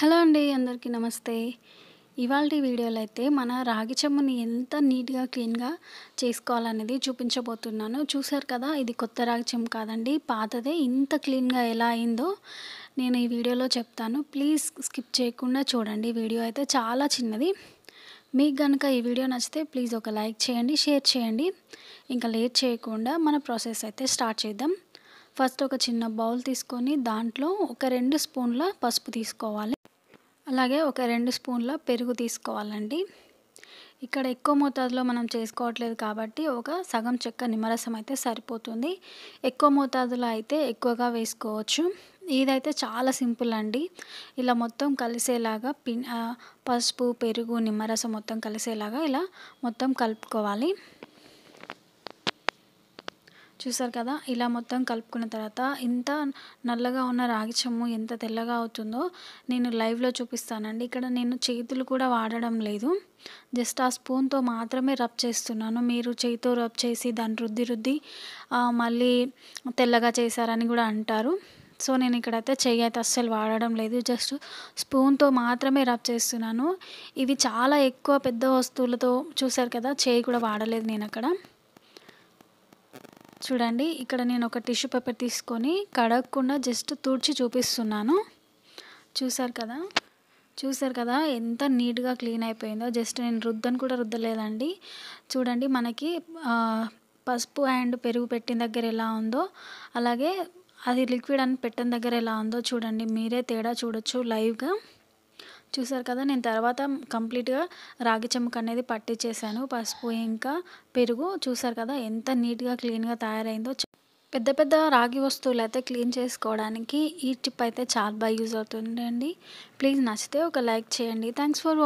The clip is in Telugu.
హలో అండి అందరికీ నమస్తే ఇవాళ వీడియోలో అయితే మన రాగి చెమ్మని ఎంత నీట్గా క్లీన్గా చేసుకోవాలనేది చూపించబోతున్నాను చూసారు కదా ఇది కొత్త రాగి చెమ్మ కాదండి పాతదే ఇంత క్లీన్గా ఎలా అయిందో నేను ఈ వీడియోలో చెప్తాను ప్లీజ్ స్కిప్ చేయకుండా చూడండి వీడియో అయితే చాలా చిన్నది మీకు కనుక ఈ వీడియో నచ్చితే ప్లీజ్ ఒక లైక్ చేయండి షేర్ చేయండి ఇంకా లేట్ చేయకుండా మన ప్రాసెస్ అయితే స్టార్ట్ చేద్దాం ఫస్ట్ ఒక చిన్న బౌల్ తీసుకొని దాంట్లో ఒక రెండు స్పూన్ల పసుపు తీసుకోవాలి అలాగే ఒక రెండు స్పూన్ల పెరుగు తీసుకోవాలండి ఇక్కడ ఎక్కువ మోతాదులో మనం చేసుకోవట్లేదు కాబట్టి ఒక సగం చెక్క నిమ్మరసం అయితే సరిపోతుంది ఎక్కువ మోతాదులో అయితే ఎక్కువగా వేసుకోవచ్చు ఇదైతే చాలా సింపుల్ అండి ఇలా మొత్తం కలిసేలాగా పి పసుపు పెరుగు నిమ్మరసం మొత్తం కలిసేలాగా ఇలా మొత్తం కలుపుకోవాలి చూసారు కదా ఇలా మొత్తం కలుపుకున్న తర్వాత ఇంత నల్లగా ఉన్న రాగి చెమ్ము ఎంత తెల్లగా అవుతుందో నేను లైవ్లో చూపిస్తానండి ఇక్కడ నేను చేతులు కూడా వాడడం లేదు జస్ట్ ఆ స్పూన్తో మాత్రమే రబ్ చేస్తున్నాను మీరు చేతితో రబ్ చేసి దాన్ని రుద్ది రుద్ది మళ్ళీ తెల్లగా చేశారని కూడా అంటారు సో నేను ఇక్కడైతే చెయ్యి అయితే అస్సలు వాడడం లేదు జస్ట్ స్పూన్తో మాత్రమే రబ్ చేస్తున్నాను ఇవి చాలా ఎక్కువ పెద్ద వస్తువులతో చూసారు కదా చేయి కూడా వాడలేదు నేను అక్కడ చూడండి ఇక్కడ నేను ఒక టిష్యూ పేపర్ తీసుకొని కడగకుండా జస్ట్ తుడిచి చూపిస్తున్నాను చూసారు కదా చూసారు కదా ఎంత నీట్గా క్లీన్ అయిపోయిందో జస్ట్ నేను రుద్దని కూడా రుద్దలేదండి చూడండి మనకి పసుపు అండ్ పెరుగు పెట్టిన దగ్గర ఎలా ఉందో అలాగే అది లిక్విడ్ అని పెట్టిన దగ్గర ఎలా ఉందో చూడండి మీరే తేడా చూడొచ్చు లైవ్గా చూసారు కదా నేను తర్వాత కంప్లీట్గా రాగి చెంబుకు అనేది పట్టించేసాను పసుపు ఇంకా పెరుగు చూసారు కదా ఎంత నీట్గా క్లీన్గా తయారైందో పెద్ద పెద్ద రాగి వస్తువులు అయితే క్లీన్ చేసుకోవడానికి ఈ టిప్ అయితే చాలా బాగా యూజ్ అవుతుందండి ప్లీజ్ నచ్చితే ఒక లైక్ చేయండి థ్యాంక్స్ ఫర్